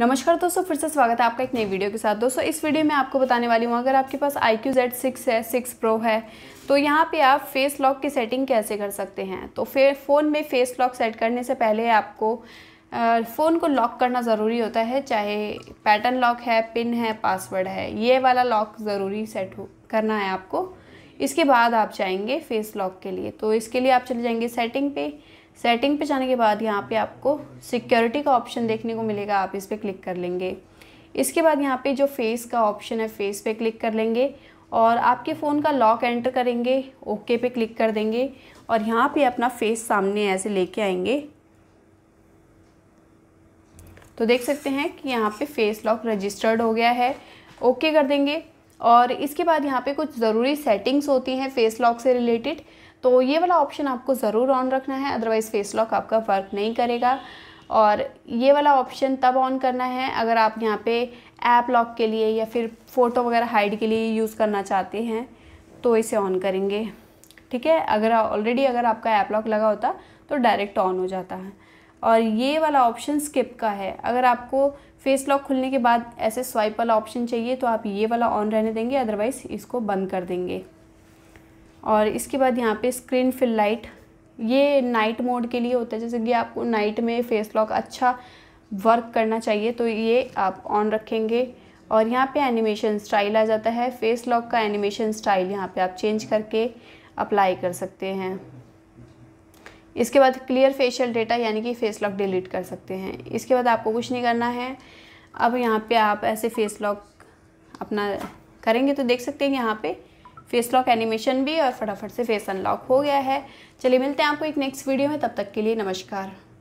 नमस्कार दोस्तों फिर से स्वागत है आपका एक नई वीडियो के साथ दोस्तों इस वीडियो में आपको बताने वाली हूँ अगर आपके पास आई क्यू जेड सिक्स है सिक्स प्रो है तो यहाँ पे आप फेस लॉक की सेटिंग कैसे कर सकते हैं तो फिर फ़ोन में फेस लॉक सेट करने से पहले आपको फ़ोन को लॉक करना ज़रूरी होता है चाहे पैटर्न लॉक है पिन है पासवर्ड है ये वाला लॉक ज़रूरी सेट करना है आपको इसके बाद आप जाएंगे फेस लॉक के लिए तो इसके लिए आप चले जाएंगे सेटिंग पे सेटिंग पे जाने के बाद यहाँ पे आपको सिक्योरिटी का ऑप्शन देखने को मिलेगा आप इस पर क्लिक कर लेंगे इसके बाद यहाँ पे जो फेस का ऑप्शन है फेस पे क्लिक कर लेंगे और आपके फ़ोन का लॉक एंटर करेंगे ओके पे क्लिक कर देंगे और यहाँ पे अपना फेस सामने ऐसे लेके आएंगे तो देख सकते हैं कि यहाँ पे फेस लॉक रजिस्टर्ड हो गया है ओके कर देंगे और इसके बाद यहाँ पे कुछ ज़रूरी सेटिंग्स होती हैं फेस लॉक से रिलेटेड तो ये वाला ऑप्शन आपको ज़रूर ऑन रखना है अदरवाइज़ फेस लॉक आपका वर्क नहीं करेगा और ये वाला ऑप्शन तब ऑन करना है अगर आप यहाँ पे ऐप लॉक के लिए या फिर फ़ोटो वगैरह हाइड के लिए यूज़ करना चाहते हैं तो इसे ऑन करेंगे ठीक है अगर ऑलरेडी अगर आपका ऐप लॉक लगा होता तो डायरेक्ट ऑन हो जाता है और ये वाला ऑप्शन स्किप का है अगर आपको फेस लॉक खुलने के बाद ऐसे स्वाइप वाला ऑप्शन चाहिए तो आप ये वाला ऑन रहने देंगे अदरवाइज़ इसको बंद कर देंगे और इसके बाद यहाँ पे स्क्रीन फिल लाइट ये नाइट मोड के लिए होता है जैसे कि आपको नाइट में फेस लॉक अच्छा वर्क करना चाहिए तो ये आप ऑन रखेंगे और यहाँ पे एनिमेशन स्टाइल आ जाता है फेस लॉक का एनिमेशन स्टाइल यहाँ पे आप चेंज करके अप्लाई कर सकते हैं इसके बाद क्लियर फेशियल डेटा यानी कि फेस लॉक डिलीट कर सकते हैं इसके बाद आपको कुछ नहीं करना है अब यहाँ पे आप ऐसे फेस लॉक अपना करेंगे तो देख सकते हैं यहाँ पर फेस लॉक एनिमेशन भी और फटाफट से फेस अनलॉक हो गया है चलिए मिलते हैं आपको एक नेक्स्ट वीडियो में तब तक के लिए नमस्कार